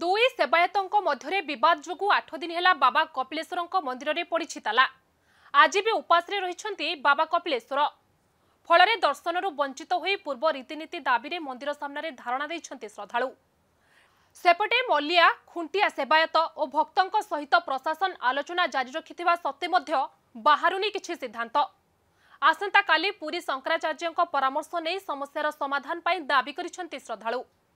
ଦୁଇ ସେବାୟତଙ୍କ ମଧ୍ୟରେ ବିବାଦ ଯୋଗୁଁ ଆଠ ଦିନ ହେଲା ବାବା କପିଳେଶ୍ୱରଙ୍କ ମନ୍ଦିରରେ ପଡ଼ିଛି ତାଲା ଆଜି ବି ଉପାସରେ ରହିଛନ୍ତି ବାବା କପିଳେଶ୍ୱର ଫଳରେ ଦର୍ଶନରୁ ବଞ୍ଚିତ ହୋଇ ପୂର୍ବ ରୀତିନୀତି ଦାବିରେ ମନ୍ଦିର ସାମ୍ନାରେ ଧାରଣା ଦେଇଛନ୍ତି ଶ୍ରଦ୍ଧାଳୁ ସେପଟେ ମଲିଆ ଖୁଣ୍ଟିଆ ସେବାୟତ ଓ ଭକ୍ତଙ୍କ ସହିତ ପ୍ରଶାସନ ଆଲୋଚନା ଜାରି ରଖିଥିବା ସତ୍ତ୍ୱେ ମଧ୍ୟ ବାହାରୁନି କିଛି ସିଦ୍ଧାନ୍ତ ଆସନ୍ତାକାଲି ପୁରୀ ଶଙ୍କରାଚାର୍ଯ୍ୟଙ୍କ ପରାମର୍ଶ ନେଇ ସମସ୍ୟାର ସମାଧାନ ପାଇଁ ଦାବି କରିଛନ୍ତି ଶ୍ରଦ୍ଧାଳୁ